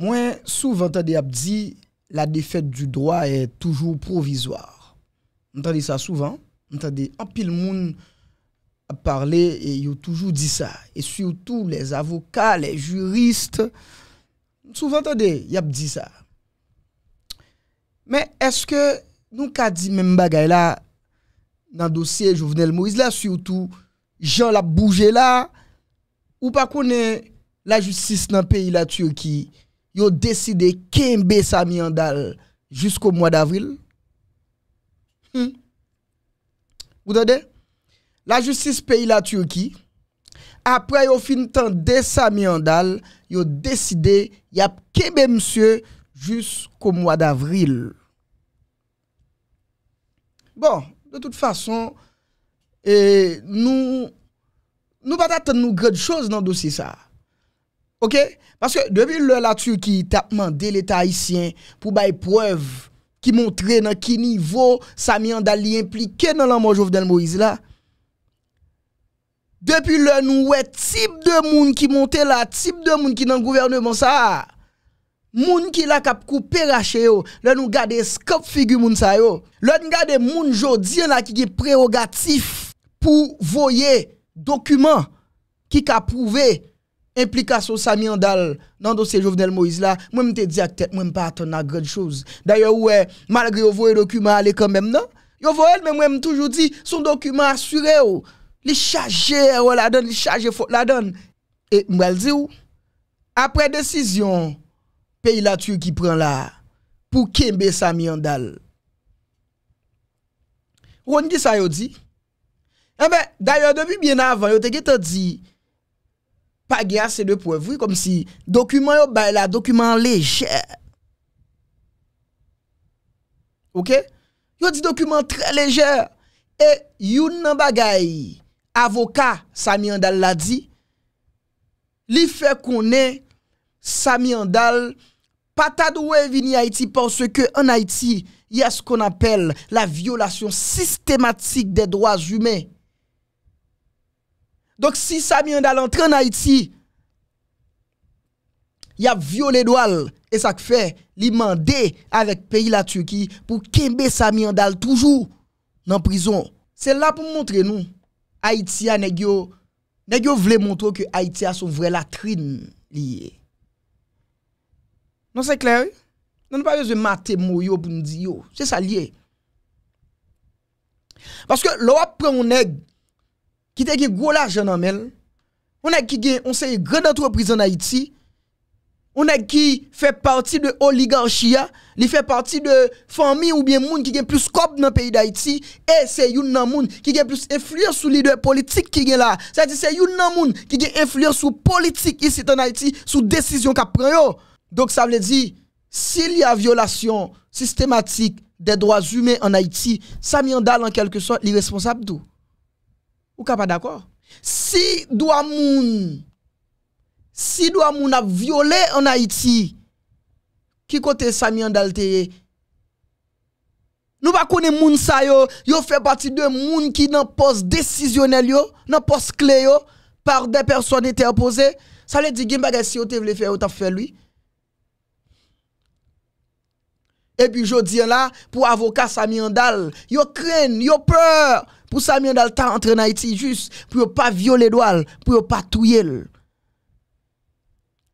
Mwen souvan tade ap di, la defet du droit e toujou provizwar. Mwen tade sa souvan, mwen tade apil moun ap parle, e yon toujou di sa. E souyoutou, les avokat, les jurist, mwen souvan tade, yon ap di sa. Men eske nou ka di men bagay la nan dosye Jovenel Moïse la, souyoutou, jan ap bouje la, ou pa konen la justis nan peyi la tiyo ki, yo deside kembe sami andal jusqu'o mwa d'avril. Hmm. Ou dade? La justice peyi la Turki, apre yo fin tan de sami andal, yo deside yap kembe msye jusqu'o mwa d'avril. Bon, de tout fason, nou batate nou gred chose nan dosi sa. Ok? Parce que depuis l'heure là-dessus qui tapman dé l'état haïtien pou bay preuve ki montré nan ki niveau Samyanda li impliqué nan l'anmojof del Moïse la, depuis l'heure nou wè type de moun ki monté la, type de moun ki nan gouvernement sa, moun ki la kap koupé raché yo, lè nou gade skop figu moun sa yo, lè nou gade moun jodi la ki ki prerogatif pou voyer dokumen ki kap prouvé implication Andal dans le dossier Jovenel Moïse là, moi je te dis à tête, moi pas à grande chose. D'ailleurs, ouais, malgré vous voyez document aller quand même, non? Vous voyez, mais moi je toujours dit, son document assuré, oh, les chargé, oh, la donne, les charger faut la donne. Et je dis, après décision, pays la tue qui prend là, pour Kembe Andal. Vous dit ça, yo dit? Eh ben, d'ailleurs, depuis bien avant, yo te dit, pas gagné assez de preuves. comme si document yo ba la, document léger. OK Yo dit document très léger et youn nan bagay avocat Sami Andal l'a dit li fait connaître Sami Andal pas tadoué vini Haïti parce que en Haïti il y a ce qu'on appelle la violation systématique des droits humains Donk si Samy Andal entran na Haiti, ya viole do al, e sak fe li mande arek peyi la Turki pou kembe Samy Andal toujou nan prizon. Se la pou mwontre nou, Haiti a negyo, negyo vle mwontro ki Haiti a son vre latrin liye. Non se kler? Non pa yo ze mate mwoyo pou mdi yo. Se sa liye. Parce ke lo wap pre mwoneg Ki te gen gwo la jen anmel, ou nan ki gen, ou se gen gredan tou reprizen an Haiti, ou nan ki fe parti de oligarchia, li fe parti de fami ou bien moun ki gen plus kop nan peyi d'Haiti, e se yon nan moun ki gen plus efluer sou lider politik ki gen la. Se a di se yon nan moun ki gen efluer sou politik isi tan Haiti sou desisyon ka preyo. Dok sa vle di, si li a violasyon sistematik de droaz hume an Haiti, sa mi an dal an kelke son li responsab do. Ou pas d'accord Si doit moun si doit moun a violé en Haïti qui côté Sami Andalté nous ne connaît moun sa yo yo fait partie de moun qui dans poste décisionnel yo dans poste clé yo par des personnes interposées ça veut dire que si vous voulez faire, t'a fait lui. Et puis je dis là, pour avocat Sami Andal, yo craignent, yo peur pour ça, entre en Haïti juste pour pas violer doigts, pour pas tuer.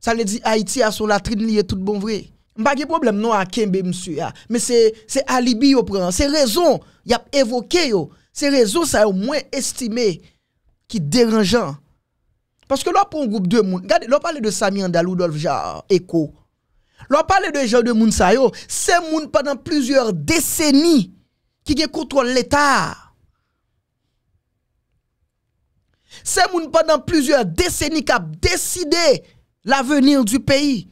Ça le dit Haïti a son latrine lié tout bon vrai. Pas de problème non à Kembe monsieur mais c'est c'est alibi au prend, c'est raison, y a évoqué yo. C'est raison ça au moins estimé qui dérangeant. Parce que là pour un groupe de monde, regardez, là parle de Sami Andalou Jar Echo. Là parle de gens de monde, ça, yo, c'est monde pendant plusieurs décennies qui contrôle l'état. C'est moun pendant plusieurs décennies qui a décidé l'avenir du pays.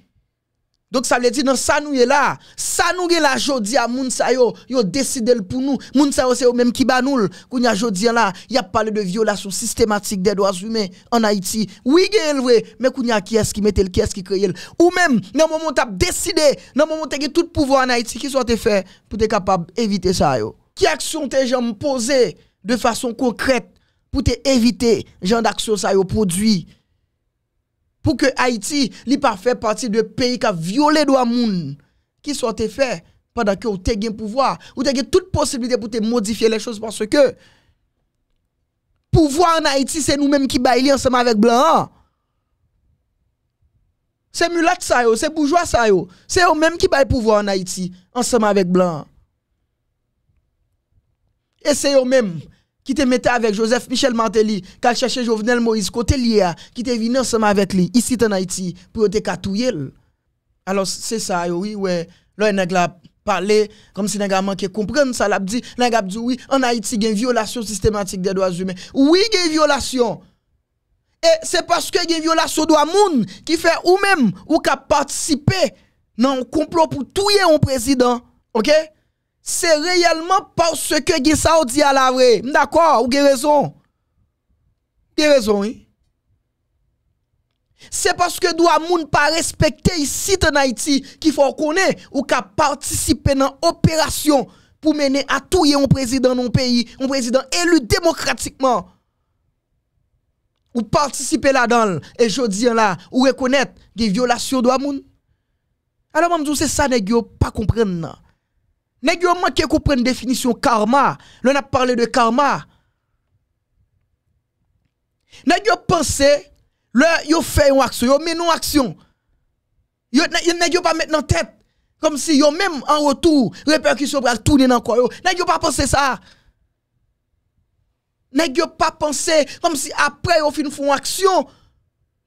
Donc ça veut dire que ça nous est là, ça nous est là jodi à moun sa yo, décidé pour nous. Moun sa yo c'est même qui ba nous. Kounya Jodia là, y a parlé de violation systématique des droits humains en Haïti. Oui, gen vrai, mais a, qui est-ce qui mettait le qui est-ce qui crée Ou même dans moment t'as décidé, dans moment t'as tout pouvoir en Haïti qui soit fait pour être capable éviter ça yo. Qui action t'es jamais posé de façon concrète pou te evite jen d'aksyon sa yo prodwi, pou ke Haiti li pa fe pati de peyi ka viole do amoun, ki so te fe, padak yo te gen pouvoi, ou te gen tout posibilite pou te modifiye le chos, panse ke pouvoi an Haiti, se nou menm ki bay li anseman vek blan an, se mulak sa yo, se boujwa sa yo, se yo menm ki bay pouvoi an Haiti, anseman vek blan an, e se yo menm, qui te mettait avec Joseph Michel Martelly, qui a cherché Jovenel Moïse, côté Lia, qui te venu ensemble avec lui, ici en Haïti, pour te catouiller. Alors, c'est ça, oui, ouais. Là, il a parlé, comme si il a comprendre ça, l'a dit, il a dit, oui, en Haïti, il y a une violation systématique des droits humains. Oui, il y a une violation. Et c'est parce que il y a une violation de droits qui fait ou même, ou qui a participé dans un complot pour tuer un président. OK? Se reyelman pors se ke ge sa ou di alavre. Mdakwa ou ge rezon. Ge rezon, yi. Se pors ke do amoun pa respekte yi sit en Haiti ki fò konè ou ka partisipe nan operasyon pou mene atouye yon prezident yon peyi, yon prezident elu demokratikman. Ou partisipe la danl, e jodi an la, ou rekounet ge violasyon do amoun. A la mamdou se sa ne gyo pa kompren nan. Nèg yo manqué une définition karma. L'on a parlé de karma. Nèg yo pensé le yo fait une action, yo mettez une action. Yo nèg yo pas mettre en tête comme si yo même en retour répercussion pour tourner dans quoi yo. Nèg yo pas pensé ça. Nèg yo pas pensé comme si après vous faites une action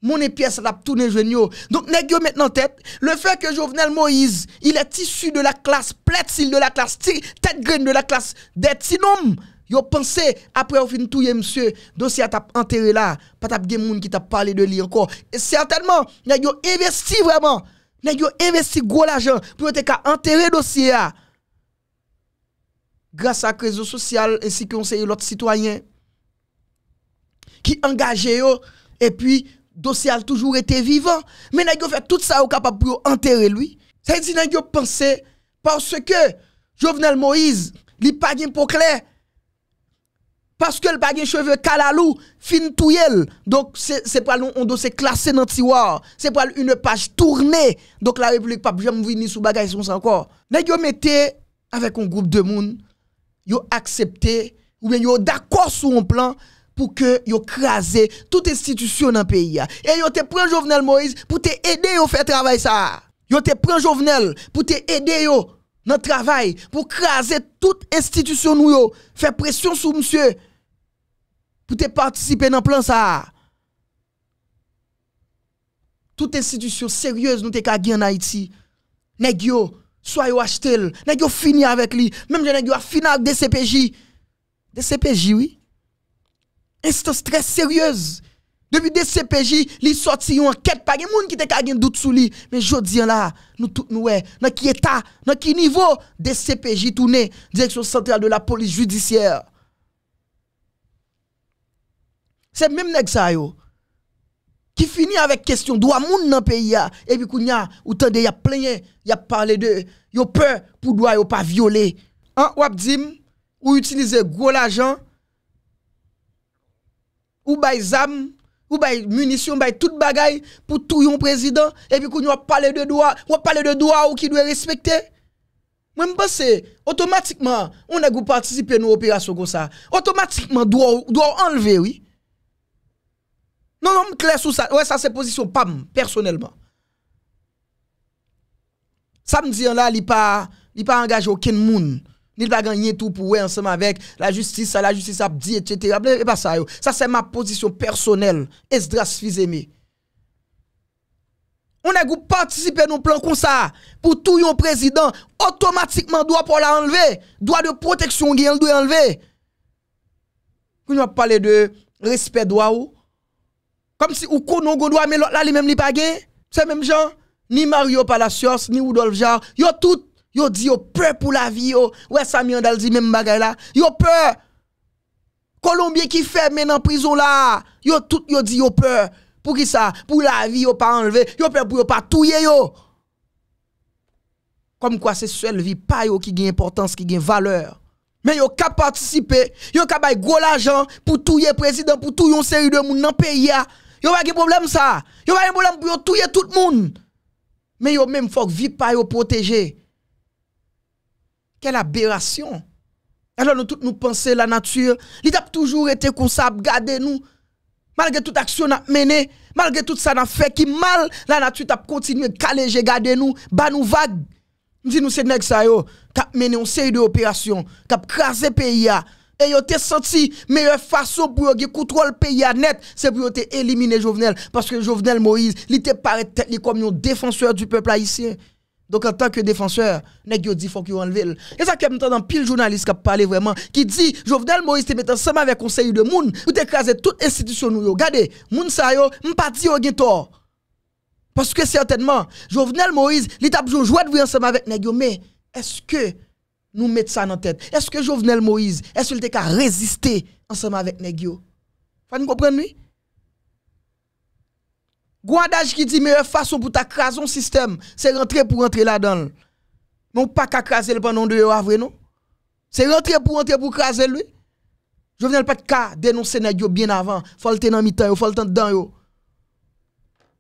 mon pièce l'a tourne jeune Donc nèg maintenant tête, le fait que Jovenel Moïse, il est issu de la classe pleine de la classe tête graine de la classe des sinon, Yo pensé après au fin touyer monsieur, dossier t'a enterré là, pas t'a gen moun qui t'a parlé de lui encore. Et certainement, nèg yo investi vraiment. Nèg yo investi gros l'argent pour te ka enterrer dossier Grâce à réseau social ainsi que conseiller l'autre citoyen qui engagé yo et puis dossier a toujours été vivant. Mais n'a fait tout ça capable pour enterrer lui. Ça veut dire pensé parce que Jovenel Moïse, il pas de Clair, Parce que le pas de cheveux calalou, fin touyel. Donc c'est pas un dossier classé dans le tiroir. C'est pas une page tournée. Donc la République pas jamais venir sous bagage sans encore. N'a mettez avec un groupe de monde, yo accepté ou bien yo d'accord sur un plan pour que yo toutes toute institution dans le pays. Et yo te prend Jovenel Moïse pour te aider yo faire travail ça. Yo te prend Jovenel pour te aider yo dans le travail, pour craser toute institution nous yo, faire pression sur monsieur, pour te participer dans plan ça. Toute institution sérieuse nous te en Haïti. Nèg yo, soit yo achete, nèg yo fini avec lui, même je nèg yo fini avec DCPJ. DCPJ oui instance très sérieuse. Depuis des CPJ, li sorti une enquête, pas des monde qui te en doute sur lui. Mais je dis là, nous tous nous, dans qui état, dans qui niveau, des CPJ tourné, direction centrale de la police judiciaire. C'est même nèg ça Qui finit avec question droit moun dans pays et puis kounya ou tande y a plein y a parlé de yo peur pour droit yo pas violer. En hein, wap ou utiliser gros l'argent ou bay zam, ou bay munitions, bay tout bagaille pour tout yon président, et puis qu'on va parler de droit, on parler de droit ou qui doit respecter. Moi, je pense, automatiquement, on a participé à nos opérations comme ça. Automatiquement, doit, doit enlever, oui. Non, non, clair sur ça. Ouais, ça, c'est position PAM, personnellement. Samedi, là, il pas, pas engagé aucun monde il va gagner tout pour eux ensemble avec la justice, la justice a dit, etc. Et pas ça. Ça, c'est ma position personnelle. Esdras Fizemi. On a participé à un plan comme ça. Pour tout yon président, automatiquement, doit pour la enlever. Droit de protection, il doit enlever. On a pas de respect droit Comme si ou konon go droit, mais l'autre là, lui-même, il pas C'est même gens. Ni Mario Palacios, ni Rudolf Jarre. Yo tout Yo di yo peur pour la vie yo. Ouais Samy Andal dit même bagay là. Yo peur. Colombien qui fait dans en prison là. Yo tout yo di yo peur. Pour qui ça Pour la vie yo pas enlevé. Yo peur pour yo pas touyer yo. Comme quoi c'est seule vie pas yo qui gagne importance, qui gagne valeur. Mais yo ka participer, yo ka bay gros l'argent pour touyer président, pour touyer une série de moun dans pays Yo pas de problème ça. Yo pas de problème pour touyer tout le monde. Mais yo même faut vie pas yo protéger. Quelle aberration. Alors nous tous nous pensons la nature, il a toujours été comme ça, garder nous. Malgré toute action n'a mené, malgré tout ça n'a fait mal, la nature a continué j'ai garder nous, ba nous vague. Dis nous c'est nèg ça yo, a mené une série de opérations, cap craser pays a. Et yo te senti meilleure façon pour contrôler le pays net, c'est pour yo éliminer Jovenel parce que Jovenel Moïse, il été paraît comme un défenseur du peuple haïtien. Donc en tant que défenseur, nèg dit qu'il faut qu'il enlever. Et ça que dans pile journaliste qui parle vraiment qui dit Jovenel Moïse te met ensemble avec conseil de moun pour écraser toute institution nou yo. Regardez, moun sa yo, m'pa pas yo Parce que certainement, Jovenel Moïse, il a besoin de ensemble avec nèg mais est-ce que nous mettons ça dans tête Est-ce que Jovenel Moïse, est-ce qu'il a résisté ensemble avec nèg yo Faut nous comprendre lui Gouadage qui dit meilleure façon pour ta crason système, c'est rentrer pour rentrer là-dedans. Non pas qu'à craser le pendant deux ah, vrai non. C'est rentrer pour rentrer pour craser lui. Je venais pas de cas dénoncer bien avant, faut le en mi-temps, faut le tenir dedans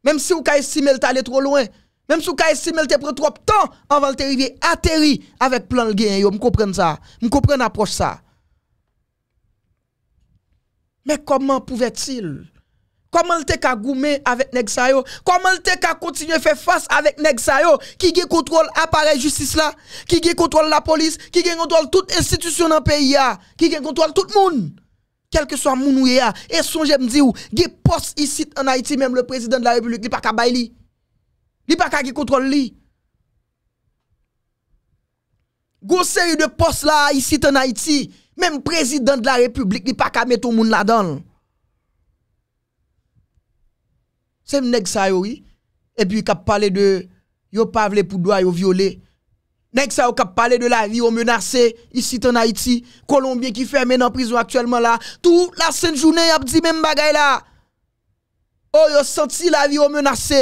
Même si ou ka estimer le allé trop loin, même si ou ka estimer est prend trop de temps avant de arriver atterri avec plan le gain yo, Comprenez ça, m'comprendre approche ça. Mais comment pouvait-il Comment le ka goumé avec nèg Comment le ka continuer faire face avec nèg qui gen contrôle appareil justice là, qui gen contrôle la police, qui gen contrôle toute institution dans pays là, qui gen contrôle tout le monde. Quel que soit moun ya, et son me dire ou, gen poste ici en Haïti même le président de la République, li pas ka bay li. Li pas ka gen contrôle li. Gon série de postes là ici en Haïti, même président de la République, li pas ka mettre tout monde là-dedans. Sèm neg sa yo yi, epi kap pale de yo pavle pou doa yo viole. Neg sa yo kap pale de la vi yo menase, isi tan Haiti, Colombien ki ferme nan prison aktuelman la, tou la sèn jounen ap di men bagay la. Yo oh, yo senti la vi yo menase,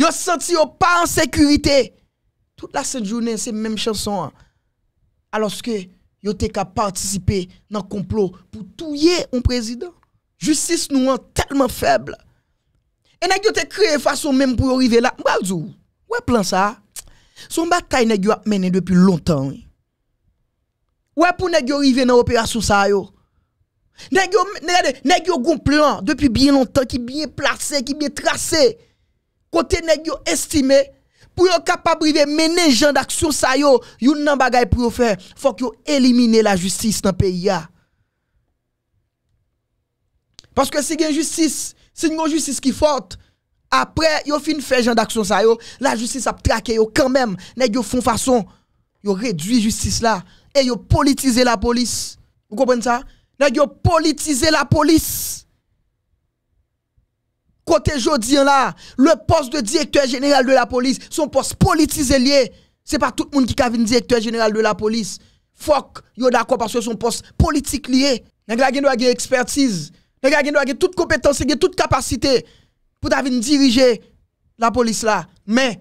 yo senti yo pa an sekurite. Tout la sèn jounen se men chanson an, aloske yo te kap pa atisipe nan complot pou touye un prezident. Justice nou an telman feble, Et nèg yo te créé façon même pour arriver là. M'bal dou. Ouais plan ça. Son bataille nèg yo a depuis longtemps. Ouais pour nèg yo arriver dans opération ça yo. Nèg yo nèg plan depuis bien longtemps qui bien placé, qui bien tracé. Côté nèg yo estimé pour être capable de mener gens d'action ça yo, yon nan bagay pour faire, faut que éliminer la justice dans le pays Parce que si une justice une justice qui forte. Après, yo fin fait genre d'action ça yo, la justice a traqué yo quand même. Nèg yo font façon, yo réduit justice là et yo politisé la police. Vous comprenez ça Nèg yo politisé la police. Côté Jodien hein, là, le poste de directeur général de la police, son poste politisé lié. C'est pas tout le monde qui un directeur général de la police. Fuck, yo d'accord parce que son poste politique lié. Nèg la une expertise les gars, ils ont toute compétence, toutes toute capacité pour diriger la police là. Mais,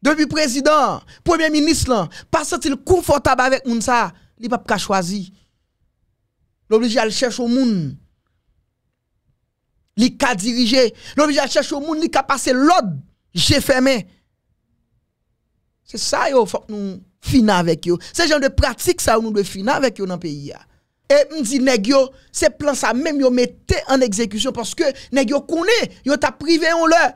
depuis président, premier ministre là, pas senti confortable avec nous, ça, il pas choisir. choisi. L'obligé à le chercher au monde. Li ka diriger, l'obligé à chercher au monde, li ka passer l'ordre, j'ai fermé. C'est ça yo faut que nous finir avec yo. C'est genre de pratique ça nous devons finir avec yo dans le pays et me dit ces plans ça même yo mettez en exécution parce que nèg yo ils yo t'a privé on leur.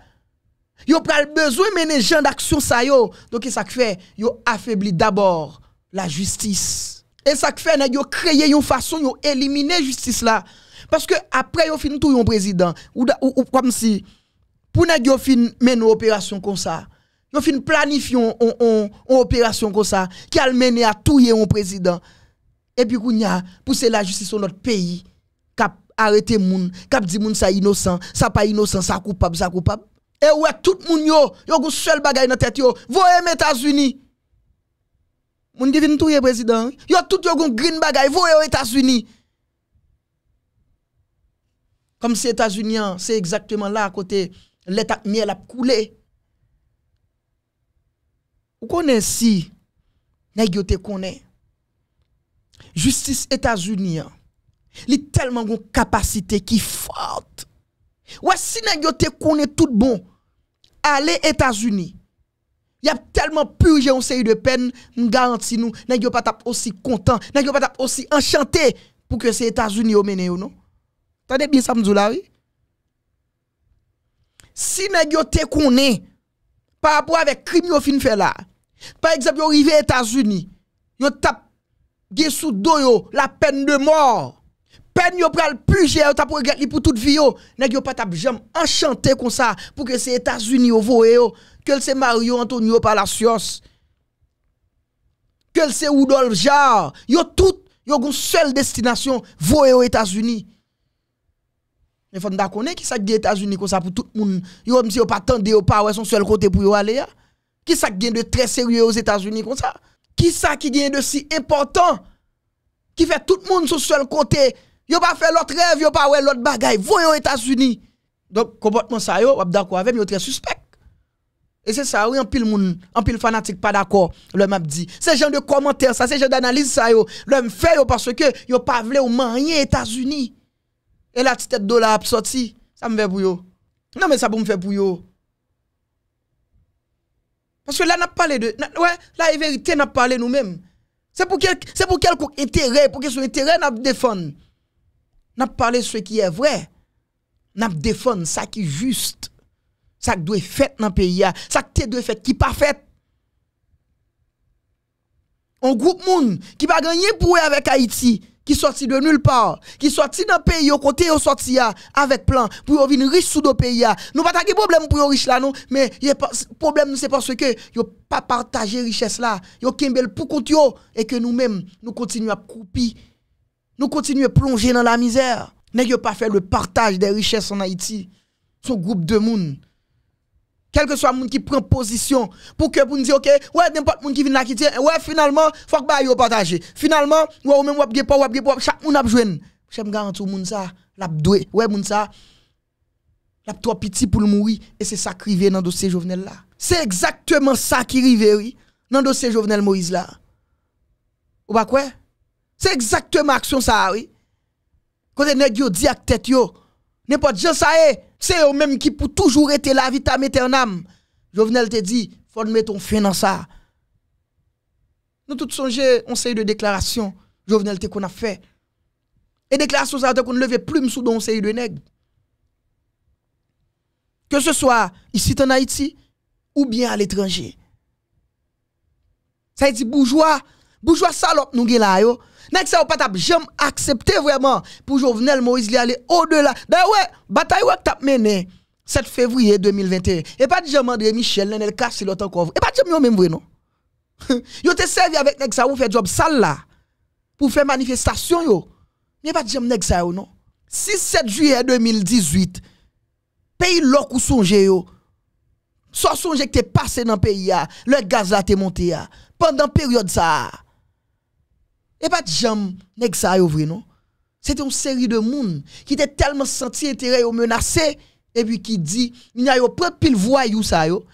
Yo pral besoin mener gens d'action ça yo. Donc ça fait yo affaibli d'abord la justice. Et ça fait nèg yo une façon yo éliminer justice là parce que après yo fin tout yon président ou, comme si pour nèg yo fin mener opération comme ça. Yo fin planifier une opération comme ça qui a mené à tout un président. Et puis, pour la justice sur notre pays, cap arrêter moun, cap dit moun ça innocent, ça pas innocent, ça coupable, ça coupable. Et ouais, tout moun yo, yo gon seul bagay dans tête yo, voyez les États-Unis. Moun devine tout president. président. Yo tout yo gon green bagay, voyez aux États-Unis. Comme les États-Unis, hein, c'est exactement là à côté l'état miel a coulé. Vous connaissez si nèg yo connaît justice États-Unis, il hein. a tellement de capacité qui forte. Ou si vous te tout bon, allez États-Unis. Il y a tellement purgé une série de peines, je garantis nous, n'avez pas aussi content, n'avez pas aussi enchanté pour que ces États-Unis au mené ou non. bien ça, là, oui? Si vous te par rapport avec crime yon fin fait là, par exemple, vous arrivez aux États-Unis, vous tapez gen sous do la peine de mort. Peine yo pral purger yo t'a li pour toute vie yo. Nèg yo pas tape jam enchanté comme ça pour que c'est États-Unis yo voye yo, que c'est Mario Antonio Palacios. Que c'est Rudolf Jarre, yo tout yo gon seule destination voye aux États-Unis. Mais e faut connaître qui ça des États-Unis comme ça pour tout le monde. Yo n'avez yo pas tande yo pas ouais e son seul côté pour y aller Qui ça gagne de très sérieux aux États-Unis comme ça qui ça qui gagne de si important qui fait tout le monde sur seul côté Yo pas fait l'autre rêve, yo pas ouais l'autre bagaille. Voyons les États-Unis. Donc comportement ça yo, d'accord avec yo très suspect. Et c'est ça, oui, en pile monde en pile fanatique pas d'accord. L'homme m'a dit, Ces gens de commentaires ça, c'est genre d'analyse ça yo. L'homme fait yo parce que yo pas voulu ou manier États-Unis. Et la petite tête dollar a sorti. Ça me fait pour Non mais ça pour me fait pour yo. Parce que là, n'a parlé de. Ouais, la vérité n'a parlé nous-mêmes. C'est pour quel, c'est pour quel intérêt, pour quel intérêt n'a défendu. N'a parlé ce qui est vrai. N'a défendu ça qui est juste. Ça qui doit être fait dans le pays, ça qui doit être fait qui pas fait. On groupe monde qui va gagner pour avec Haïti qui sorti de nulle part, qui sorti d'un pays au côté au sorti ah, avec plan pour venir riche sous le pays. Ah. Nous pas de problème pour riche là non, mais le problème c'est parce que yo pas partager richesse là, yo kembel pour compte et que nous-mêmes nous continuons à couper. Nous continuons à plonger dans la misère. N'est pas fait le partage des richesses en Haïti. Son groupe de monde quel que soit le monde qui prend position pour que vous nous dire OK ouais n'importe monde qui vient là qui dit ouais finalement il faut que vous bah, partager finalement ouais ou même ou pas pas chaque monde a joindre j'aime garantir monde ça l'a doué ouais monde ça l'a trop petit pour le mourir et c'est ça qui dans dossier Jovenel là c'est exactement ça qui arrive oui dans dossier Jovenel Moïse là ou pas quoi c'est exactement action ça oui quand les nègres dit à tête n'importe qui ça est c'est eux-mêmes qui pour toujours être la vie éternelle. Jovenel te dit, faut mettre un fin dans ça. Nous tous songeons, on sait de déclaration. Jovenel te qu'on a fait. Et déclaration ça qu'on lever plume sous don série de nègre. Que ce soit ici en Haïti ou bien à l'étranger. Ça dit bourgeois bourgeois salope nous gen là yo nèg ça pas tap jamais accepté vraiment pour Jovenel Moïse li aller au-delà d'ailleurs ben ouais bataille ouais tap mené 7 février 2021 et pas jam André Michel nanel kassi casse l'autre encore et pas de yo même vrai non yo te servi avec nèg ou faire job sale là pour faire manifestation yo mais pas jam nèg ça yo non 6 7 juillet 2018 pays lok ou songe yo soit songe que t'es passé dans le pays, le gaz là t'es monté. Pendant période ça, et pas de jam, nèg ça vrai non. C'était une série de monde qui était tellement senti intérêt ou menacé et puis qui dit, il y a yo prend pile voyou ça yo.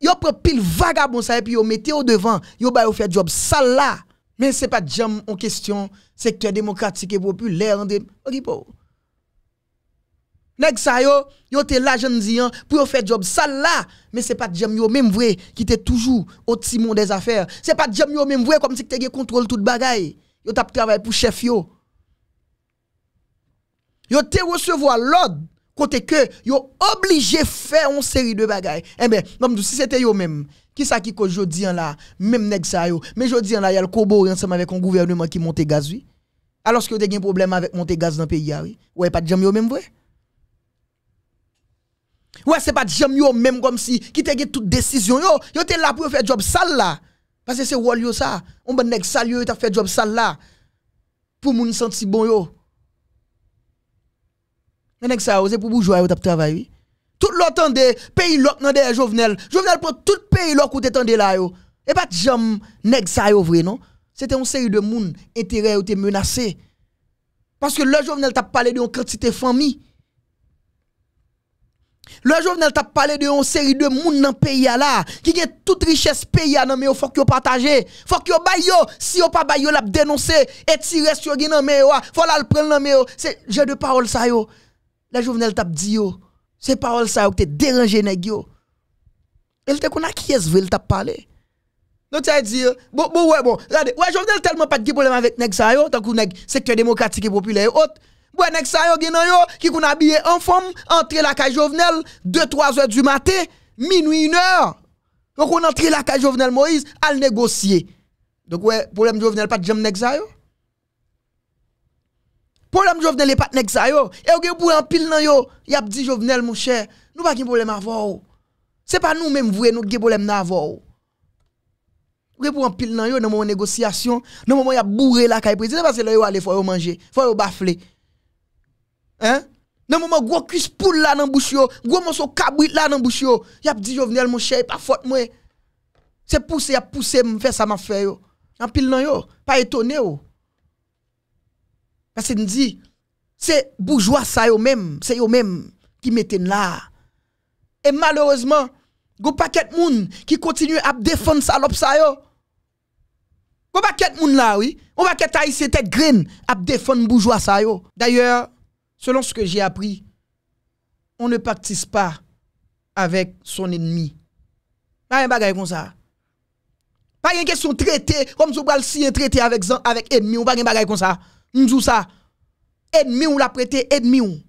Yo prend pile vagabond ça et puis yo mettez au devant, yo ba yo faire job sale là. Mais c'est pas de jam en question, secteur démocratique et populaire en ripo. Nèg sa yo, yo te la jeune diyan pour yo faire job sale là, mais c'est pas jam yo même vrai qui était toujours au timon des affaires. C'est pas jam yo même vrai comme si tu contrôle toute bagaille yo tap travail pour chef yo. Yo reçu recevoir l'ordre côté que yo obligé faire une série de bagailles. Eh ben, non, si c'était yo même qui ça qui cause jodi là, même nèg ça yo, mais jodi là y a le ensemble avec un gouvernement qui monte gaz Alors que y a un problème avec monter gaz dans le pays ah, oui. Ouais, pas de jam yo même vrai. Ouais, c'est pas de jam yo même comme si qui te toute décision yo, yo te là pour faire job sale là. Parce que c'est wall ça. On ben nèg sale yo a fait job sale là. Pour moun senti bon yo. Mais nèg ça, c'est pour bourgeois yo t'a travailler Tout l'autre pays l'autre nan des Jovenel. Jovenel pour tout pays l'autre ou t'es là yo. Et pas jam nèg ça yo vrai non. C'était un série de moun intérêt ou t'es menacé. Parce que le Jovenel t'a parlé de d'une quantité de famille. Le Jovenel t'a parlé de une série de monde dans pays là qui gagne toute richesse pays non mais faut que yo partager faut que yo yo si yo pas baillo yo l'a dénoncer et si reste yo gagne mais faut la prendre dans mais c'est jeu de parole ça yo le Jovenel t'a dit yo c'est parole ça yo qui dérangé nèg yo elle te connait qui est veut t'a parlé donc ça dit bon bon ouais bon regardez ouais Jovenel tellement pas de problème avec nèg ça yo tant que nèg secteur démocratique et populaire autre Ouais, nek sa yo yo, qui habillé en forme, entre la cage Jovenel, 2-3 heures du matin, minuit 1 heure. Donc on entre la cage Jovenel Moïse, à négocier. Donc ouais, problème Jovenel pas de jam nek sa yo. Problème Jovenel est pas nek sa Et ou gen pour en pile nan yo, y a dit Jovenel mon cher, nous pas de problème Ce C'est pas nous même vous, nous gen problème avou. Vous pour en pile nan yo dans mon négociation, dans moment y a bourré la caille président parce que là yo aller faut yo manger, faut yo baffler. Hein? Nan moment gwo cuisse poul la nan bouch yo, gwo monson kabwit la nan bouch yo, yap di Jovenel mon moun pas pa moi c'est Se pousse, yap pousse me fè sa m'a fait yo. En pil nan yo, pas étonné yo. Parce que dit, c'est bourgeois ça yo même, c'est yo même qui metten là. Et malheureusement, go paquet moun qui continue à défendre salope ça yo. Go paquet moun là oui, on paquet haïtien tête green à défendre bourgeois ça yo. D'ailleurs, selon ce que j'ai appris, on ne pactise pas avec son ennemi. Pas un bagage comme ça. Pas une question de traité, comme si on si un traité avec, avec ennemi, ou pas un bagage comme ça. Nous ça. Ennemi ou la prêté, ennemi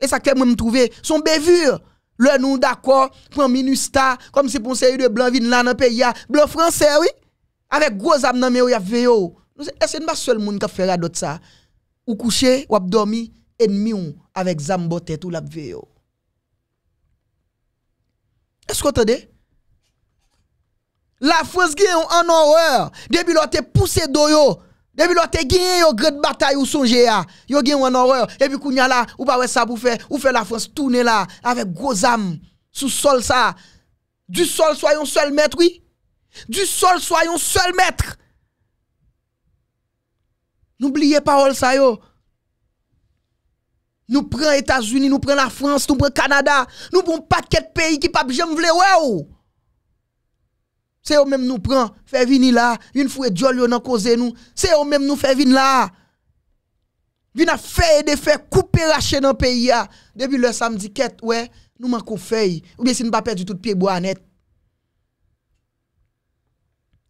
Et ça que moi me trouver, son bévure. Le nous d'accord, un minusta, comme si pour série de blanc vin là dans le pays, ah. blanc français, oui. Avec gros âme dans a yeux, oh. Est-ce n'est pas seul monde qui fait d'autres ça? ou couché, ou abdomi, ennemi ou avec zambo tête ou la Est-ce que vous entendez? La France gagne en horreur. Depuis l'on te poussé doyo. Depuis l'on te gagné une grande bataille ou songe ya. Yo gagne en horreur. Et puis kounya la, ou wè ça pou ou la France tourner là, avec gros âme. sous sol ça. Du sol soyons seul maître, oui. Du sol soyons seul maître. Nou bliye parol sa yo. Nou pren Etasuni, nou pren la Frans, nou pren Kanada. Nou bon paket peyi ki pap jem vle we ou. Se yo menm nou pren, fe vini la. Yon fwe diol yon an koze nou. Se yo menm nou fe vini la. Vina fe yede, fe koupe rache nan peyi ya. Debi le samdi ket we, nou man koupe fe yi. Ou bese nou ba perdi tout piye bo anet.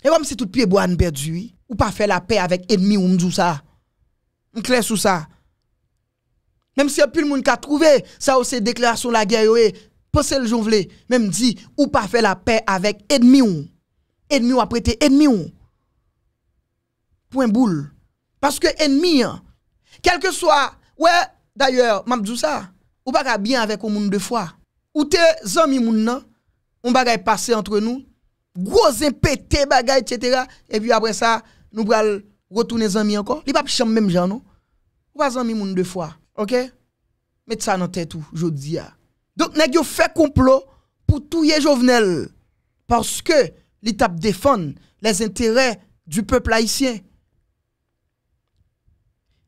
E wam se tout piye bo ane perdi yi. ou pas faire la paix avec ennemi ou m'dou ça. sous ça. Même si y a plus le monde qui a trouvé, ça aussi déclaration la guerre, eh, pensez le vle, même dit, ou pas faire la paix avec ennemi ou. Ennemi ou a prêté ennemi ou. Point boule. Parce que ennemi, hein, quel que soit, ouais, d'ailleurs, dit ça, ou pas bien avec au monde de foi. Ou tes amis moun nan, on bagay passer entre nous, gros impété bagay, etc. Et puis après ça, nous pral retourner amis encore. Il pas chambre même gens non. Ou pas amis moun deux fois. OK Mettez ça dans tête tout jodi Donc nèg yo fait complot pour touyer Jovenel parce que tape défend les intérêts du peuple haïtien.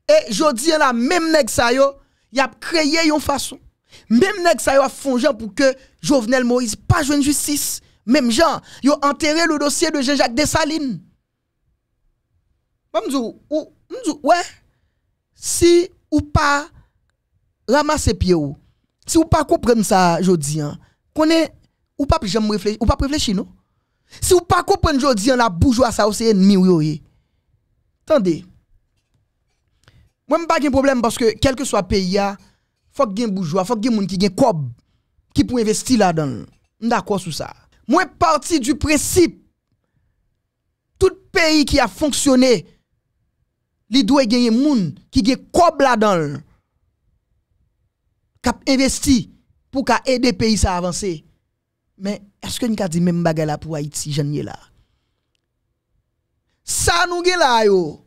Et jodi la même nèg ça yo, y a créé une façon. Même nèg ça yo a fongé pour que Jovenel Moïse pas de justice. Même gens, yo enterré le dossier de Jean-Jacques Dessalines mamzou ou dis, ouais, si ou pas ramasser pied ou, si ou pas comprendre ça, je dis, est ou pas jamais réfléchir, ou pas réfléchir, non? Si ou pas comprendre, je dis, hein, la bourgeois, ça, c'est ennemi ou Attendez. Moi, je pas de problème parce que, quel que soit le pays, il faut que y bourgeois, il faut que y ait qui gagne cob, qui pour investir là-dedans. D'accord sur ça. Moi, parti du principe, tout pays qui a fonctionné li doit gagner moun qui gen kob la dedans cap investi pour ka aider pays à avancer mais est-ce que nous ka dit même bagay la pour Haïti j'en là ça nous gen là yo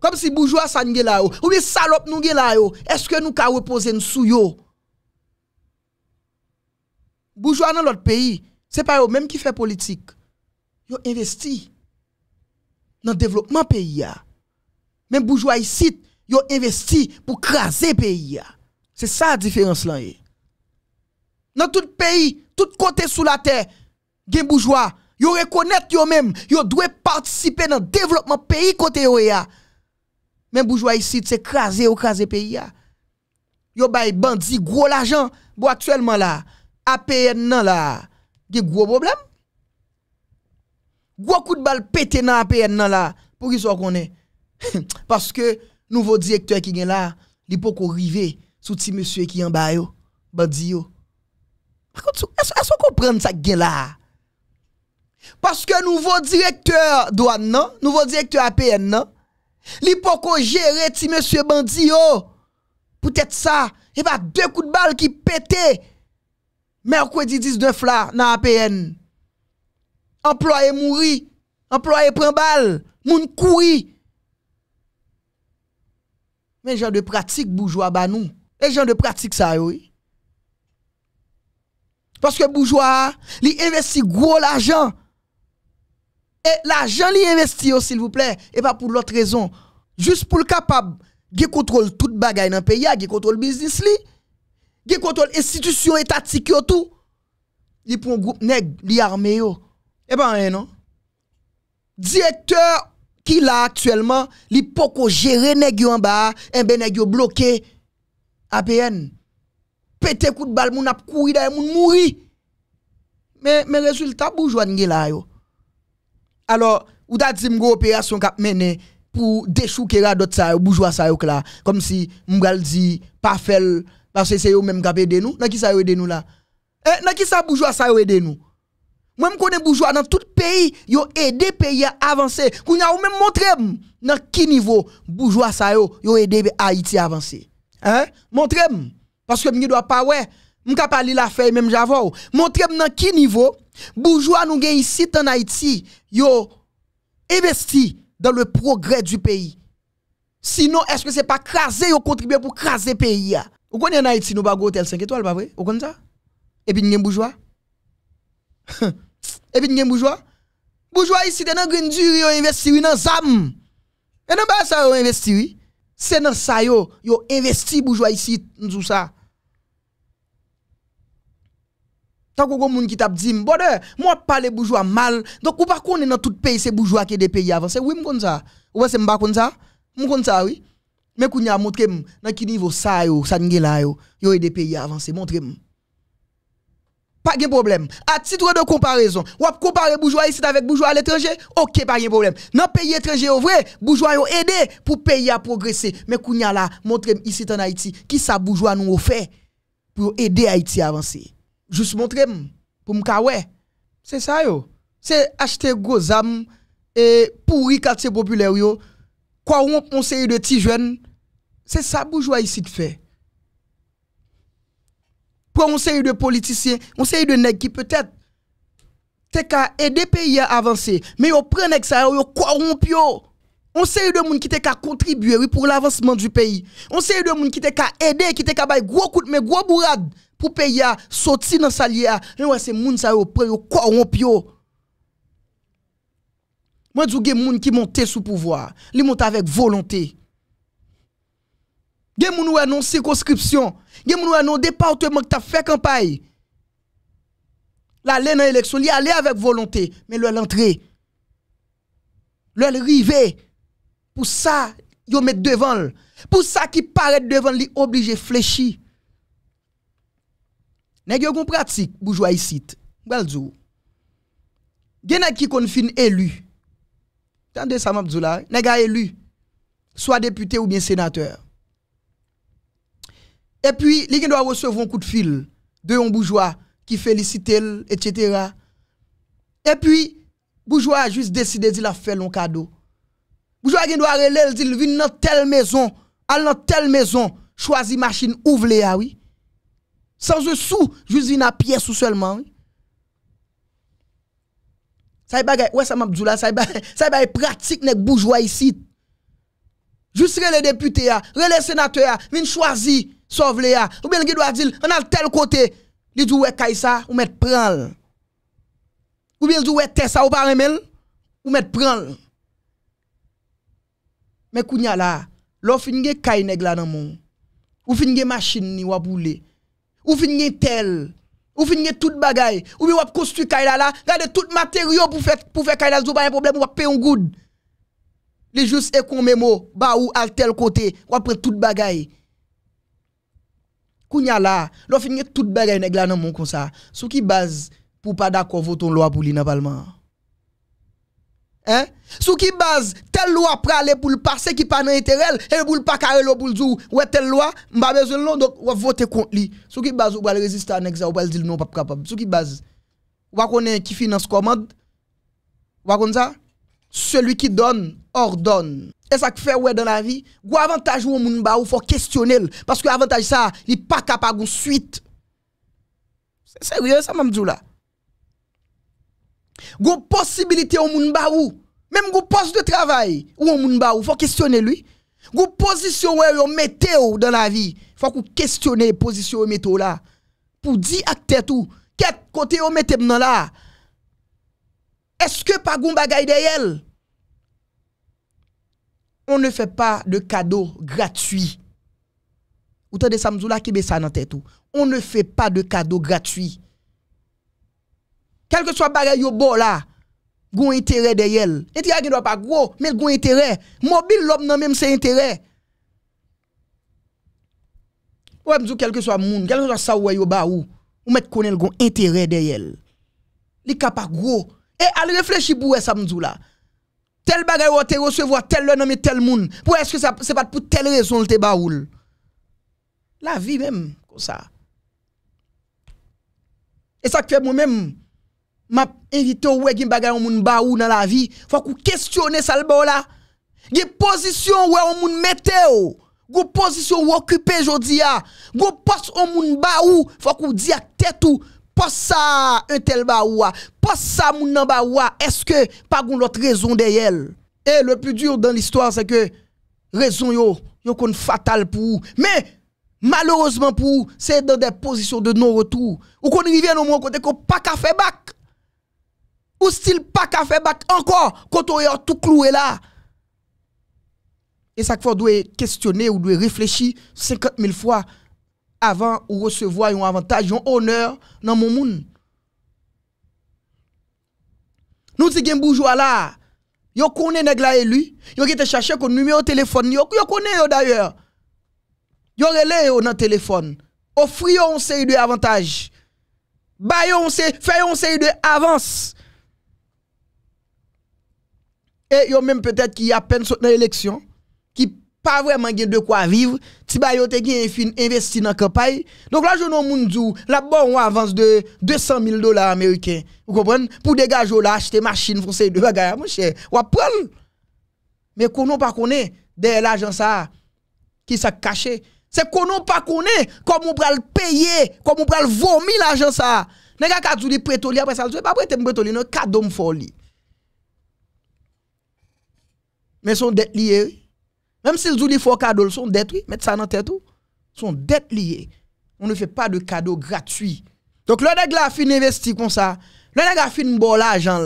comme si bourgeois ça nous gen là yo ou bien salope nous gen là yo est-ce que nous ka reposer nous sou yo bourgeois dans notre pays c'est pas eux même qui fait politique yo investi dans le développement pays même bourgeois ici, ils ont investi pour craser le pays. C'est ça la différence là. Eh. Dans tout pays, tout côté sous la terre, les bourgeois, ils reconnaissent eux même, ils doivent participer dans développement pays côté eux. Eh, même bourgeois ici, c'est craser ou craser pays. Yo bay bandi gros l'argent, bo actuellement là, APN nan là, des gros problème. Gros coup de balle pété dans APN nan là, pour qu'ils soient connus. Paske nouvo direktor ki gen la, lipo ko rive sou ti monsye ki yon bayo, bandiyo. Aso kompren sa gen la? Paske nouvo direktor doan nan, nouvo direktor APN nan, lipo ko jere ti monsye bandiyo, poutet sa, e ba de kou de bal ki pete, Merkwedi 19 la nan APN. Amploye mouri, employe pren bal, moun koui, Men jen de pratik boujwa ba nou. Men jen de pratik sa yo. Paske boujwa li investi gwo l'ajan. E l'ajan li investi yo sil vouple. E pa pou lot rezon. Jus pou l'kapab. Ge kontrol tout bagay nan peya. Ge kontrol biznis li. Ge kontrol institisyon etatik yo tou. Li pou moun group neg. Li arme yo. E pa an enon. Direkteur. Ki la aktuelman li poko jere negyo an ba, enbe negyo bloke, apen. Peten kout bal moun ap koui daye moun mouri. Men reswilta boujwa nge la yo. Alo, ou dati mgo operasyon kap mene pou deshou kera dot sa yo, boujwa sa yo kla. Kom si mgal di pa fel, ba se se yo menm kap e denou, naki sa yo e denou la. E, eh, naki sa boujwa sa yo e denou. Moi, je connais bourgeois dans tout pays, ont aidé pays à avancer. Qu'on a ou même montré dans quel niveau bourgeois ça yo, yo aidé Haïti à avancer. Hein? moi parce que je dois pas ouais, je pas parler la même j'avoue. Montrez dans quel niveau bourgeois nous gagne ici en Haïti, yo investi dans le progrès du pays. Sinon, est-ce que c'est pas craser ont contribué pour craser pays Vous connaissez en Haïti nous pas hôtel 5 étoiles pas vrai? Vous connaissez ça? Et puis nous bourgeois Epi ngen boujwa? Boujwa isi dene grenjiri yo investiwi nan zam. E nan ba sa yo investiwi? Se nan sa yo, yo investi boujwa isi nou sa. Tako kon moun ki tap zim. Bode, mwa pale boujwa mal. Dok ou pa kon ene tout peyi se boujwa ke de peyi avanse. Ou mwen kon sa? Ou mwen se mba kon sa? Mwen kon sa oui? Mwen kon ya motrem nan ki nivou sa yo, sa nge la yo, yo e de peyi avanse. Montrem mwen. pas de problème. À titre de comparaison, ou comparer bourgeois ici avec bourgeois à l'étranger, ok, pas de problème. Dans pays étranger, au vrai, bourgeois ont aidé pour pays à progresser. Mais a là, montrez ici en Haïti, qui ça bourgeois nous fait pour aider Haïti à avancer. Juste montre, pour me C'est ça yo. C'est acheter gros âmes et pourri quartier populaire yo. Quoi on série de petits jeunes. C'est ça bourgeois ici de fait on sait de politiciens, on sait de nègres qui peut-être t'es qu'à aider pays à avancer, mais on prennent ça, on corrompent. On sait de monde qui t'es qu'à contribuer pour l'avancement du pays. On sait de monde qui t'es qu'à aider, qui t'es qu'à bailler gros coup mais gros bourrade pour pays à sortir dans sa lia. Ouais, c'est monde ça yo prend yo corrompt Moi, je dis gens qui monte sous pouvoir, ils montent avec volonté gens qui ont une circonscription. Gen moun non département qui t'a fait campagne. L'aller dans l'élection, il avec volonté, mais le l'entrée. Le rivé. Pour ça, yo mis devant Pour ça qui paraît devant lui obligé fléchi. Nèg yo gon pratique bourgeois ici. Bal djou. Gen qui confine élu. Tendez ça m'a là, nèg élu soit député ou bien sénateur. Et puis, il doit recevoir un coup de fil de un bourgeois qui félicite, etc. Et puis, bourgeois a juste décidé de faire un cadeau. Bourgeois doit relève, il vient dans telle maison, à dans telle maison, choisit machine, ouvre ah oui. Sans un sou, juste une pièce ou seulement. Ça y bagay, ouais, ça m'a dit là, ça y bagay, ça y bagay pratique, nek bourgeois ici. Juste les députés, ah, les sénateurs, ah, vin choisir. Sov le ya. Ou bil gil wak zil, an al tel kote, li zou wek kay sa, ou met pral. Ou bil zou wek te sa, ou paremel, ou met pral. Me kounya la, lo fin nge kay neg la nan moun. Ou fin nge masin ni wap oule. Ou fin nge tel. Ou fin nge tout bagay. Ou bil wap konstri kay la la, gade tout materyo pou fe kay la zou bayan problem, wap pe yon goud. Li jous ekon me mo, ba ou al tel kote, wap pre tout bagay. Kounya la, lo finye tout beren e glan nan moun kon sa. Sou ki baz pou pa dako voton lwa pou li napalman. Sou ki baz, tel lwa prale pou l'pase ki pa nan iterel, el pou lpa karelo pou lzou, wè tel lwa, mba bezon loun, do wote kont li. Sou ki baz, ou wale rezista anekza, ou wale dil nou pap kapab. Sou ki baz, wakone kifinans komad, wakone sa, celui qui donne ordonne. Et ça que fait dans la vie, Il avantage ou faut questionner parce que avantage ça, il pas capable de suite. C'est sérieux ça ma dit là. Gou possibilité ou moun ba même vous poste de travail ou moun ba faut questionner lui. Gou position ouais ou dans la vie, faut qu'on questionner position ou mettez là pour dire à tête, tout, quel côté ou mettez dans là. Eske pa goun bagay de yel? On ne fè pa de kado gratoui. Ou tè de sa mzou la ki be sa nan tètou. On ne fè pa de kado gratoui. Kelke swa bagay yo bo la, goun interè de yel. Eti ya gen do pa gwo, men goun interè. Mobi lop nan men mse interè. Ou mzou kelke swa moun, kelke swa sa woy yo ba ou, ou met konen goun interè de yel. Li ka pa gwo, Et elle réfléchir pour ça me là. Tel bagay ou te recevoir tel le nom et tel moun. Pour est-ce que ça c'est pas pour telle raison le te baoul. La vie même comme ça. Et ça que fait moi-même m'a invité ou ouais bagay ou moun baoul dans la vie, faut qu'on questionner ça le là. Gè position où on moun mette ou. Gou position ou occupé jodi ah. a. Gou poste on moun baou, faut qu'on dit à tout ou pas ça, un tel baoua, pas ça, moun nan baoua, est-ce que pas goun l'autre raison derrière? Et eh, le plus dur dans l'histoire, c'est que raison yo, yo kon fatal pour Mais, malheureusement pour c'est dans des positions de non-retour. Ou qu'on rivière au moins côté qu'on pas ka faire Ou style pas ka faire encore, quand on tout cloué là. Et ça qu'on doit questionner ou doit réfléchir 50 000 fois avant ou recevoir un avantage, un honneur dans mon monde. Nous disons que bourgeois là, yo connaît nèg la élu, yo qui te chercher comme numéro téléphone yo, yo connaît d'ailleurs. Yo relé yo dans téléphone. Offri yo un série de avantages. Ba yo on sait fait on série de avance. Et yo même peut-être qui a peine dans l'élection pas vraiment de quoi vivre. Ti yo te gen investi dans campagne. Donc là, je non moun dou, la bon avance de 200 000 dollars américains. Vous comprenez? Pour dégager là, acheter machine, foncer de bagay, mon cher. Ou prendre. Mais qu'on pas connait derrière l'argent ça, qui s'est caché. C'est qu'on pas connait comme on pral payer, comme on pral vomir l'argent ça. Nèga ka dou li prétoli après ça, pas prêter prétoli, non, cadeau folie. Mais son dette lié. Même s'il dit les cadeau, son sont oui, mettez ça dans tête Sont dettes liées. On ne fait pas de cadeaux gratuits. Donc, le nègre a fin investi comme ça. Le nègre a fin bon l'argent.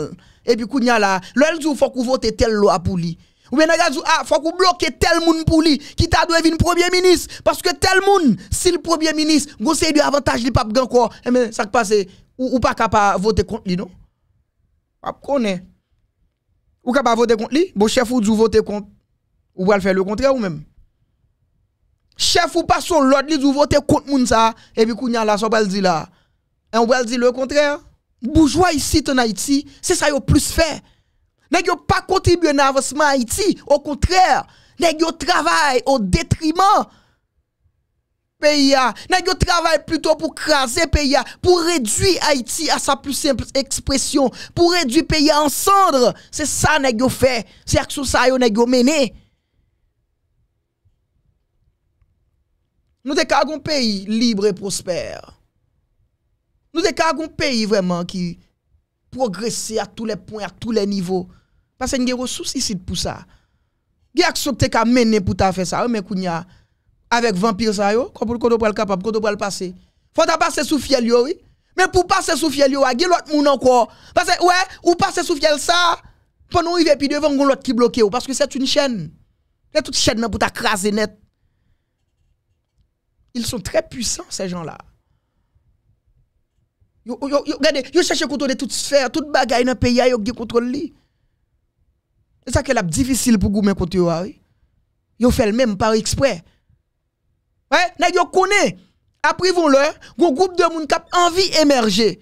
Et puis, kounya là, le dit faut qu'on vote telle loi pour lui. Ou bien, il dit, ah, faut qu'on bloque tel monde pour lui, qui t'a doué venir premier ministre. Parce que tel monde, si le premier ministre, conseil du avantage, il pas quoi. Eh ça passe, ou, ou pas capable voter contre lui, non? Pas connaît. Ou capable voter contre lui? Bon, chef ou du voter contre ou va faire le contraire ou même. Chef ou pas son l'ordre, li vous votez contre moun ça, et puis kounya la, so va dire là. Et on va dire le contraire. Bourgeois ici en Haïti, c'est ça yo plus fait. Nèg yo pas contribuer à l'avancement Haïti, au contraire, nèg yo au détriment pays Nèg yo plutôt pour craser pays pour réduire Haïti à sa plus simple expression, pour réduire pays en cendre. C'est ça nèg yo fait, c'est action ça yo nèg yo Nous avons un pays libre et prospère. Nous avons un pays vraiment qui progresse à tous les points, à tous les niveaux. Parce que nous avons des ressources ici pour ça. Nous avons des mené pour faire ça. Mais avec vampire ça, comment on peut capable, comment on peut passer. Faut passer sous fiel, oui. Mais pour passer sous fiel, il y a l'autre monde encore. Parce que, ouais, ou passer sous fiel ça, nous arriver puis devant, on l'autre qui bloqué, parce que c'est une chaîne. C'est toute chaîne pour t'accraser net. Ils sont très puissants, ces gens-là. Regardez, ils cherchent contrôler toute sphère, toute bagaille dans le pays, ils contrôlent lui. C'est ça qui est difficile pour vous contre eux. Oui? Ils font le même par exprès. Ouais, ils connaissent. Après, vous, vont leur, un groupe de monde qui a envie d'émerger.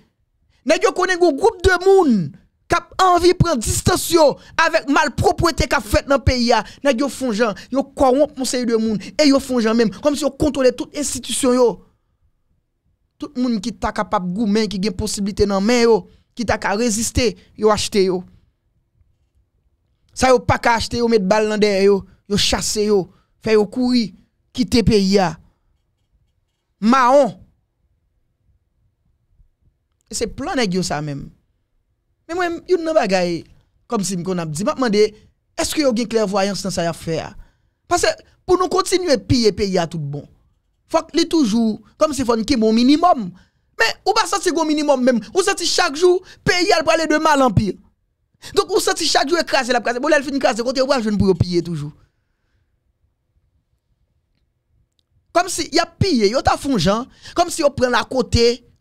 Ils connaissent un groupe de monde tap anvi pren distans yo, avek mal propwete ka fwet nan peyi ya, neg yo fonjan, yo kwa wamp monsen yo de moun, e yo fonjan menm, kom si yo kontole tout institisyon yo, tout moun ki tak kapap gou men, ki gen posibilite nan men yo, ki tak a reziste, yo achete yo, sa yo pak a achete, yo met bal nan den yo, yo chase yo, fe yo koui, kite peyi ya, maon, se plan neg yo sa menm, Men mwen yon nan bagay, comme si m kon demandé est-ce mande, eske yo gen klervoyans à sa parce que pour nous continuer nou piller piye peyi tout bon. que li toujours comme si fon ki un minimum. Mais ou pas sati go minimum même ou sati chaque jour pays à parler de mal en pire Donc, vous senti chaque jour écrasé la crasse. Bon, là, elle finit crasse. Côté, je jeune pour piller toujours. Comme si, il y a pillé, y a ta fonjan. Comme si on prend la côté,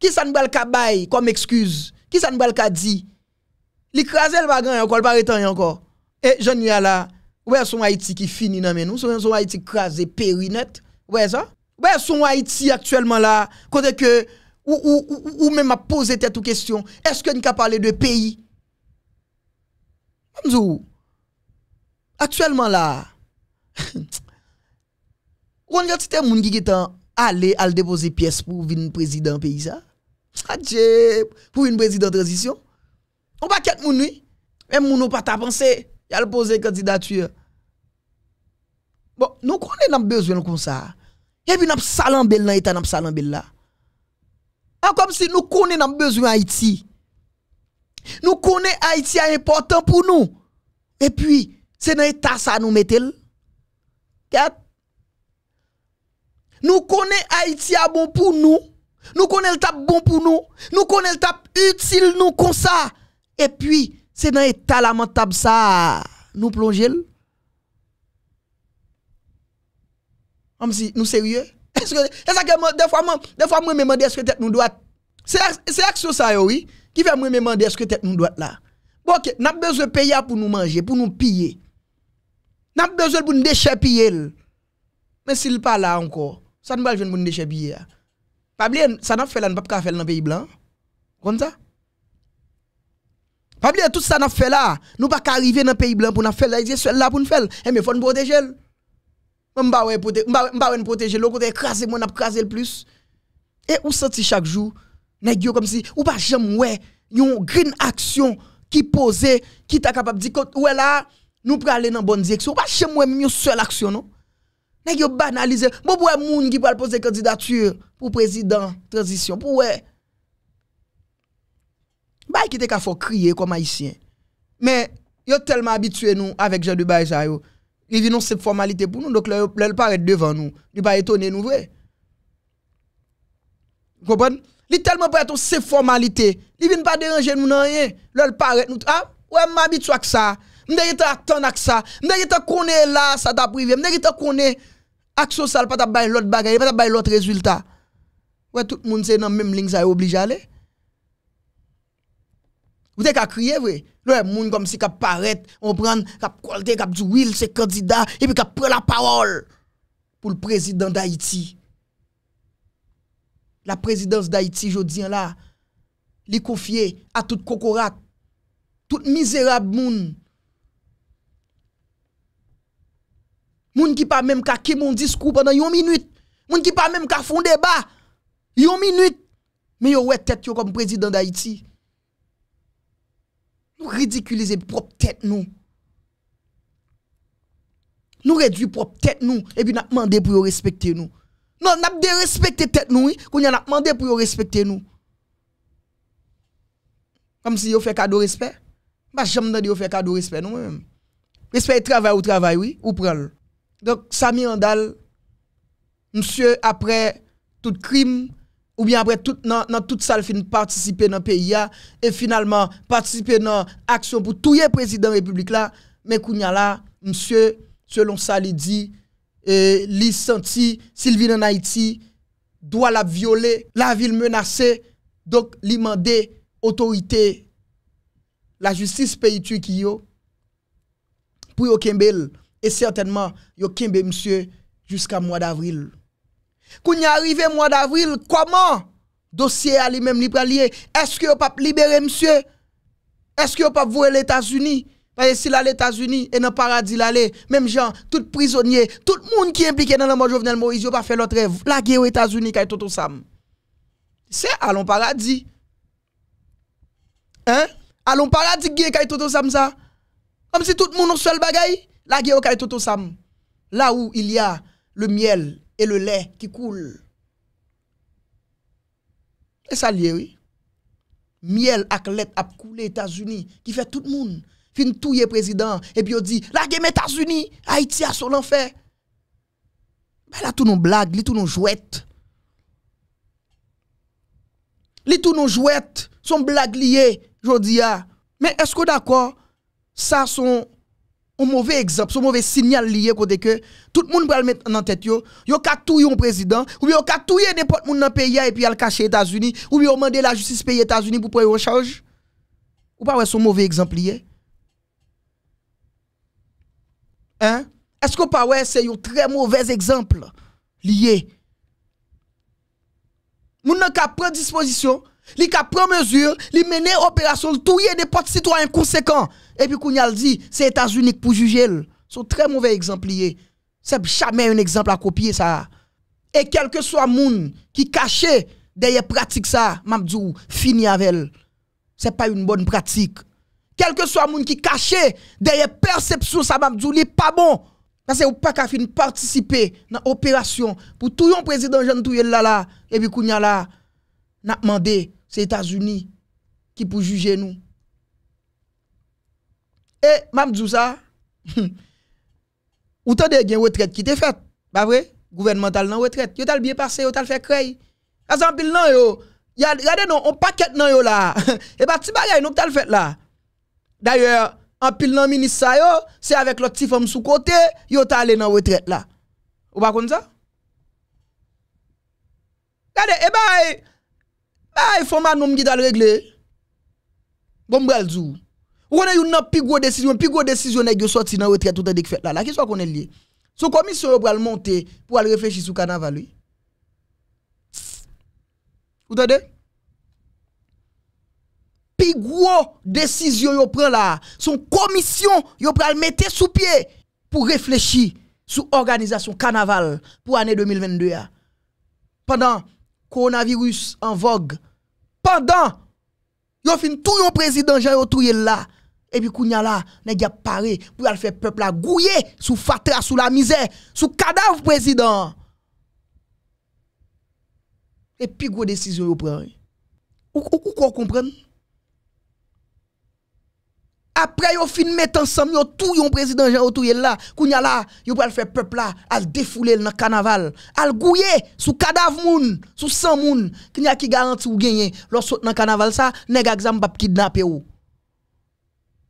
Qui s'en nous ka bay comme excuse? Qui s'en nous ka dit? L'écraser le bagan encore, le paritan encore. Et je ai là, où est son Haïti qui finit dans nous, son Haïti écrasé, périnet Où est ça? est son Haïti actuellement là, côté que, ou, ou, ou, même à poser tête ou question, est-ce que nous avons parlé de pays? actuellement là, on y a des gens qui sont allés déposer pièces pour venir président pays ça? Adje, pou yon brezi de tradisyon Ou pa ket mouni Mwen moun ou pa ta panse Yal pose kandidatur Bon, nou konen nan bezwen kon sa Ebi nan salan bel nan eta nan salan bel la A kom si nou konen nan bezwen Haiti Nou konen Haiti a important pou nou E pi, se nan eta sa nou metel Ket Nou konen Haiti a bon pou nou Nous connaissons le tap bon pour nous. Nous connaissons le tap utile nous comme ça. Et puis, c'est dans l'état lamentable ça. Nous plongeons. Si, nous sérieux? Est-ce que, est-ce que, des fois, des fois, moi, me demande est-ce que tête nous doit. C'est, c'est action ça, oui. Qui fait me demande est-ce que tête nous doit là? Bon, ok, avons besoin de payer pour nous manger, pour nous piller. avons besoin pour nous déchapper. Mais s'il pas là encore, ça ne va venir pour nous déchets Pabli, ça n'a fait là, n'a pas fait dans le pays blanc. Comme ça? Pabli, tout ça n'a fait là. Nous pas arriver dans le pays blanc pour nous faire là. Il dit, seul là pour nous faire. Eh, mais faut nous protéger. Je ne vais pas nous protéger. L'autre côté, écraser, moi, nous craser le plus. Et où senti chaque jour? N'est-ce comme si, ou pas jamais, ouais, une green action qui posait, qui t'a capable de dire, ouais, là, nous prenons aller dans la bonne direction. Ou pas jamais, une seule action, non? Nèk yo banalize, mou pou wè moun ki pou al pose kandidatur pou prezident transisyon, pou wè. Mou wè ki te ka fò kriye kon maïsyen. Mè yo telman abitue nou avèk jèdou bè jayou. Li vinon se formalite pou nou, dok lèl paret devan nou. Li pa etone nou wè. Konpon? Li telman paret ton se formalite, li vin pa deranje nou nan yè. Lèl paret nou, ha, ah, wè m'abitua ksa. Mdèri ta atan ak sa, mdèri ta konè la sa ta privè, mdèri ta konè ak sosal pa ta bay lòt bagay, pa ta bay lòt rezultat. Wè, tout moun se nan mèm ling, zaye oblija lè. Wè, moun kom si kap paret, wè moun kom si kap koualte, kap zouil se kandida, epi kap pre la parol pou l prezident d'Haïti. La prezident d'Haïti jodien la, li koufye a tout kokorak, tout mizerab moun. Moun ki pa mèm ka ke moun diskou pandan yon minuit. Moun ki pa mèm ka fonde ba. Yon minuit. Mè yo wè tèt yo kom prezident d'Haïti. Nou ridikulize prop tèt nou. Nou redvi prop tèt nou e pi na pman de pou yo respekte nou. Nou nap de respekte tèt nou koun ya na pman de pou yo respekte nou. Kam si yo fè kado respek? Ba chèm nan di yo fè kado respek nou mèm. Respek travè ou travè ou pral. Donk Samy Andal, msye apre tout krim, oubyen apre nan tout sal fin partisipe nan PIA, e finalman partisipe nan aksyon pou touye prezident republik la, me kounya la, msye, selon sa li di, e, li senti, silvi nan Haiti, dwa la viole, la vil menase, donk li mande otorite la justice peyi tuy kiyo pou yo Kembel. Et certainement, yo kimbe monsieur jusqu'à mois d'avril. Quand y arrivé mois d'avril, comment dossier à lui-même libre Est-ce que pas libérer monsieur Est-ce que pas voir les États-Unis parce que si là les États-Unis et dans paradis là même gens, tout prisonniers, tout le monde qui est impliqué dans la mort Jovenel Moïse, pas fait l'autre rêve. La guerre aux États-Unis kay tout sam. C'est allons paradis. Hein? Allons paradis qui est tout sam ça. Comme si tout le monde seul bagaille. La Sam. là où il y a le miel et le lait qui coulent. Et ça lié, oui. Miel ak lait a coulé États-Unis, qui fait tout le monde. Fin le président, et puis on dit, la guerre États-Unis, Haïti a son enfer. Mais ben là, tout nos blagues, li tout nos jouettes. Li tout nos jouettes, son blague lié, je dis, ah. Mais est-ce que d'accord, ça sont un mauvais exemple, ce mauvais signal lié côté que tout le monde va le mettre en tête yo, yo ka touyer un président ou yo ka touyer n'importe monde dans pays et puis caché aux États-Unis ou yo mandé la justice pays États-Unis pour prendre en charge. Ou pas son mauvais exemple lié. Hein? Est-ce que pas ouais c'est un très mauvais exemple lié. Moun nan ka prendre disposition Li ka prend mesure, li mené opération, touye des potes citoyens conséquent. Et puis le dit, c'est États-Unis pour juger. Son très mauvais exemple C'est jamais un exemple à copier ça. Et quel que soit moun qui cachait derrière pratique ça, Mabdou, fini avec elle. C'est pas une bonne pratique. Quel que soit moun qui cachait derrière perception ça, Mabdou, li pas bon. Parce que ou pas qu'à fin participer dans opération pour tout yon président jeune tout là là et puis Kounyal là n'a demandé c'est États-Unis qui pour juger nous. Et même dit ça, ou t'en des retraites retraite qui t'est fait, pas vrai? Gouvernemental dans retraite, yo le bien passé, yo le fait créer. pile non yo, regardez non, on paquet nan yo là. Et bah ti bagay nous le fait là. D'ailleurs, en pile nan ministre yo, c'est avec l'autre petit femme sous côté, yo as allé dans retraite là. Ou pas comme ça? Regardez, et eh bah ben, ah, il faut nom qui t'a régler. Bon bralzou. Ou on a une plus grosse décision, plus grosse décision nèg yo sorti dans retraite tout temps là. Là qu'on est lié. Son commission pour le monter pour réfléchir sur carnaval lui. Vous entendez Plus gros décision yo prend là, son commission yo pral mettre sous pied pour réfléchir sur organisation carnaval pour l'année 2022 pendant coronavirus en vogue Pendan, yon fin tou yon prezident jayotouye la, epi kou nya la, ne gya pare, pou yal fè pepl la gouye, sou fatra, sou la mizè, sou kadav prezident. Epi kou de cizyon yon pren, ou kou kon pren? Après, yon fin met ensemble, ils tout yon président Jean Otouye là. Kounya là, ils le fait peuple là, al défouler le carnaval. al gouiller sous cadavre moun, sous sang moun. Kounya qui garantit ou gagner. Lorsque dans carnaval ça, nèg exam pap kidnapper ou.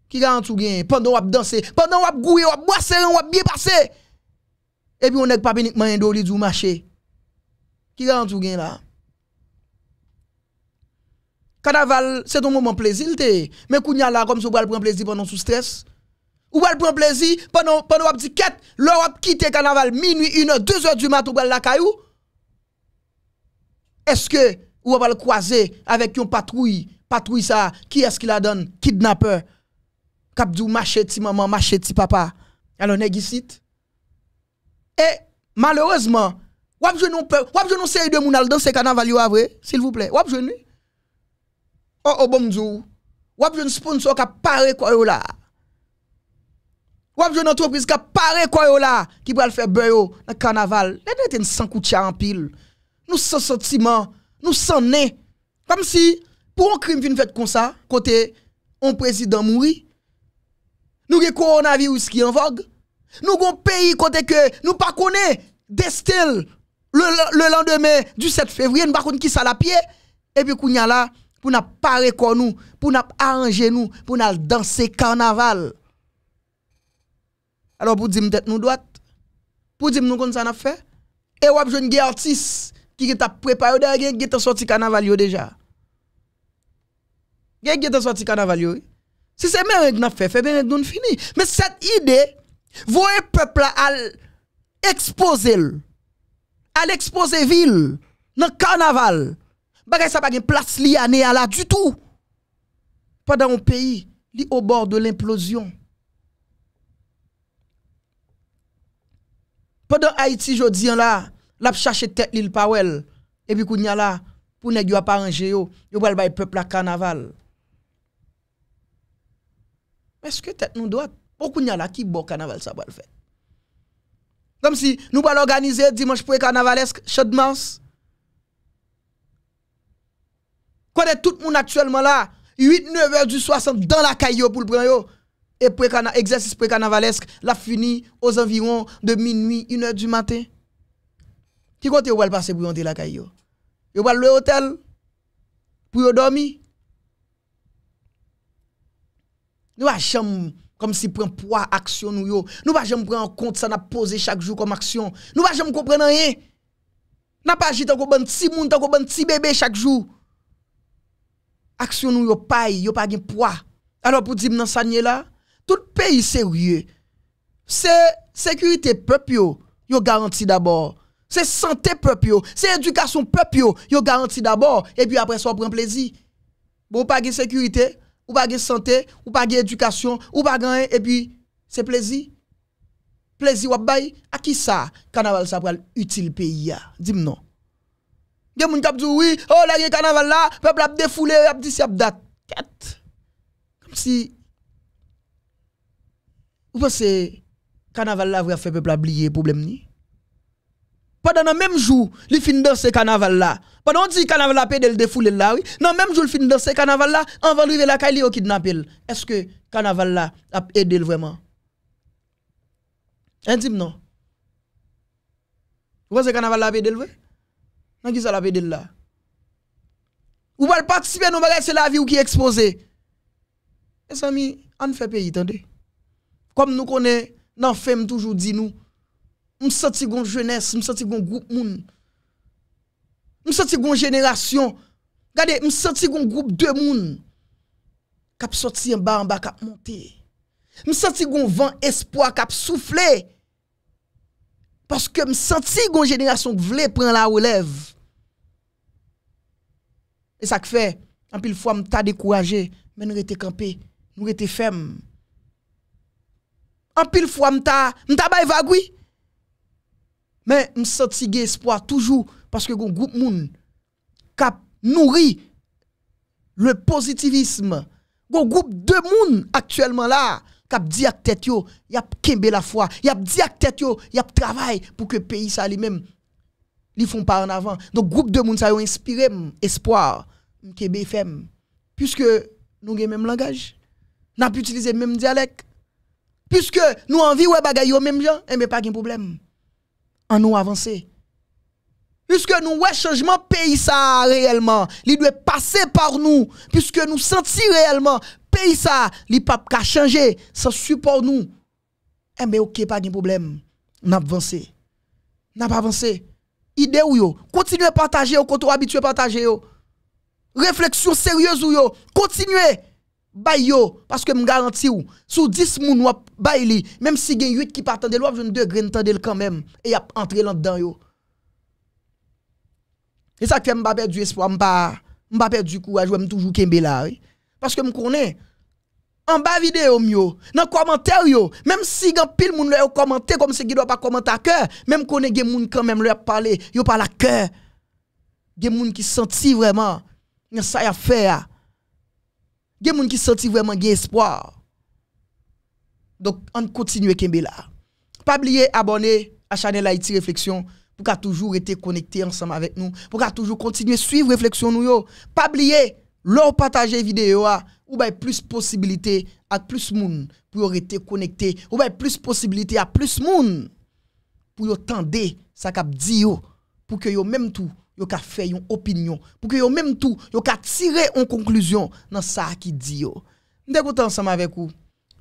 Qui garantit ou gagner pendant wap danser, pendant ou gouiller, ou boisser, wap bien passer. Et puis on nèg pas uniquement un doli du marché. Qui garantit ou gagner là? Carnaval, c'est un moment plaisir. Mais quand là, comme si vous prendre plaisir pendant sous stress. Ou va prendre plaisir pendant pendant on dit quête, l'Europe quitte carnaval minuit 1 heure, 2 heures du matin ou la caillou. Est-ce que on va le croiser avec une patrouille, patrouille ça, qui est-ce qui la donne Kidnapper. Cap dit « Marché, ti maman, marché ti papa. Alors nèg Et malheureusement, ou va on peut, ou série de monde dans ce carnaval yo vrai, s'il vous plaît. Ou va jeune Ou obon mdou, wap joun sponsor ka pare kwa yo la. Wap joun antropriz ka pare kwa yo la, ki pral fe bè yo nan kanaval. Lè dè tè n san koutia an pil. Nou san sotiment, nou san ne. Kam si pou an krim vi n fèt kon sa, kote an prezident mouri, nou gen koronavirou ki an vog, nou gen peyi kote ke nou pa kone destel le lan demè du 7 fevriè, nou bakoun ki sa la pie, epi kou nye la pour nous parer comme nous, pour nous arranger nous, pour nous danser carnaval. Alors pour dire tête nous droite, pour dire nous comme ça n'a fait, et on a des artiste qui t'a préparé derrière qui t'a sorti carnaval déjà. Qui t'a sorti carnaval Si c'est même n'a fait, fait bien nous fini. Mais cette idée, voyez peuple à exposer à l'exposer ville dans carnaval Bagay sa bagen plas li ane ala du tou. Padan ou peyi, li ou bor de l'implosyon. Padan Haiti jodi an la, lap chache tet li l'pawel, epi kou nyala pou neg ywa pa anje yo, yo wale bay pepla kanaval. Mè skye tet nou doat, pou bon, kou nyala ki bo kanaval sa wale fet. Kam si nou wale organize Dimanche Poué kanavalesk, chadmansk, tout le monde actuellement là, 8-9 heures du 60 dans la caille pour le prendre. Et l'exercice pré-carnavalesque l'a fini aux environs de minuit, 1 heure du matin. Qui compte ou passer pour monter la caille? Vous allez le hôtel pour dormir. Nous pas comme si prend poids action nous yo. Nous pas jamais prendre en compte ça n'a posé chaque jour comme action. Nous pas jamais comprendre rien. N'a pas agit encore bon petit monde, comme bon petit bébé chaque jour action nous yo pas yo pas gen poids alors pour dire dans là tout pays sérieux c'est sécurité peuple yo yo d'abord c'est santé peuple c'est éducation peuple yo yo d'abord et puis après ça prend plaisir bon pas de sécurité ou pas de santé ou pas éducation, ou pas rien. et puis c'est plaisir plaisir ou à qui ça carnaval ça pral utile pays dis-moi non il y a des gens qui disent oui, oh là, il y a carnaval là, le peuple a défoulé, il a dit si date. Comme si. Vous pensez carnaval là, vous avez fait peuple oublier le problème ni? Pendant le même jour, il fin ce carnaval là. Pendant que dit carnaval a pédé le défoulé là, oui. Dans le même jour, il fin ce carnaval là, on va arriver la caille au kidnappé. Est-ce que carnaval là a aidé vraiment? Intime non. Vous pensez carnaval là a aidé Nan qui la Vous ne Ou pas participer à c'est la vie ou qui est Mes amis, on fait pays, attendez. Comme nous connaissons, dans FEM toujours dit nous, nous sentons jeunesse, nous sentons groupe moun. Nous génération. Regardez, nous groupe de moun. Kap sorti en bas en bas, kap monter. Nous vent espoir cap souffler. Paske m senti gwen jenerasyon vle pren la oulev. E sak fe, anpil fwa m ta dekouraje, men nou rete kampe, nou rete fem. Anpil fwa m ta bay vagwi, men m senti ge espoa toujou paske gwen group moun kap nouri le pozitivisme gwen group de moun aktuellement la. cap dit à tête yo, y a kembe la foi, y a dit à yo, y a travail pour que le pays ça lui-même li font pas en avant. Donc groupe de monde ça yo inspiré espoir kembe FM puisque nous avons même langage, nous avons utilisé même dialecte. Puisque nous avons envie de bagay yo même gens, et mais pas de problème. En nous avancer. Puisque nous, ouais, changement pays ça réellement. Il doit passer par nous. Puisque nous sentons réellement, pays ça, il pas changer. Ça support nous. Eh bien, ok, pas de problème. Nous avançons. Nous avancé. Idée ou yo. Continuez à partager au vous habitué à partager yo. Réflexion sérieuse ou yo. Continuez. Bay yo, parce que me garantis ou, sous 10 moun wap même si gen 8 qui partent de lois, je ne degré de quand même, et y a là-dedans yo. Et ça fait m'a perdu espoir, m'a pas perdu courage, m'a toujours kembe là. Parce que m'connais, connais en bas vidéo dans commentaire yo, même si gan pile moun ont commenté comme si qui doit pas commenter à cœur, même connais gen moun quand même parlé, parler, yo parlé à cœur. Gen moun qui senti vraiment ça y a faire. Ah. Gen moun qui senti vraiment gen espoir. Donc on continue kembe là. Pas oublier abonner à chaîne Haïti Réflexion pour toujours été connecté ensemble avec nous, pour toujours continuer suivre réflexion nous Pas oublier, leur partager vidéo ou bien plus possibilité à plus monde pour être connecté, ou bien plus possibilité à plus monde pour tendre ça qu'a dit pour que yo même tout yo ka fait une opinion, pour que yo même tout yo ka tirer en conclusion dans ça qui dit yo. Nous ensemble avec vous.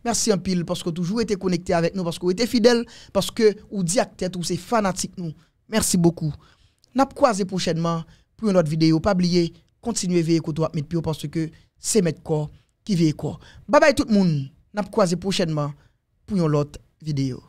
Merci un pile parce que toujours été connecté avec nous, parce que vous été fidèle, parce que ou dit que tête ou c'est fanatique nous. Merci beaucoup. N'ap croisé prochainement pour une autre vidéo. Pas oublier, continuez veiller côté mes pio parce que c'est mettre corps qui veille corps. Bye bye tout le monde. N'ap croisé prochainement pour une autre vidéo.